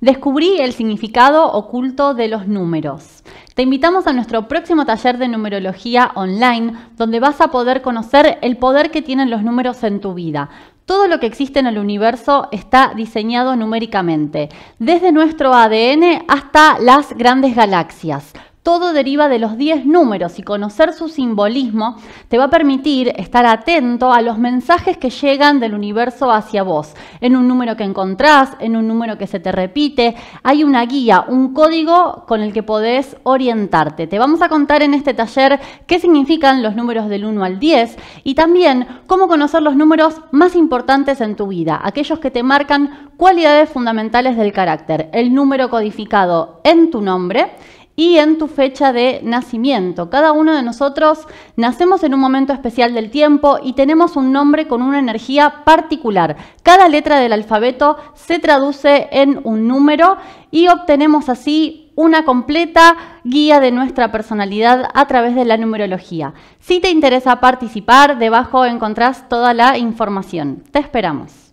Descubrí el significado oculto de los números. Te invitamos a nuestro próximo taller de numerología online, donde vas a poder conocer el poder que tienen los números en tu vida. Todo lo que existe en el universo está diseñado numéricamente, desde nuestro ADN hasta las grandes galaxias. Todo deriva de los 10 números y conocer su simbolismo te va a permitir estar atento a los mensajes que llegan del universo hacia vos. En un número que encontrás, en un número que se te repite, hay una guía, un código con el que podés orientarte. Te vamos a contar en este taller qué significan los números del 1 al 10 y también cómo conocer los números más importantes en tu vida, aquellos que te marcan cualidades fundamentales del carácter, el número codificado en tu nombre y en tu fecha de nacimiento. Cada uno de nosotros nacemos en un momento especial del tiempo y tenemos un nombre con una energía particular. Cada letra del alfabeto se traduce en un número y obtenemos así una completa guía de nuestra personalidad a través de la numerología. Si te interesa participar, debajo encontrás toda la información. Te esperamos.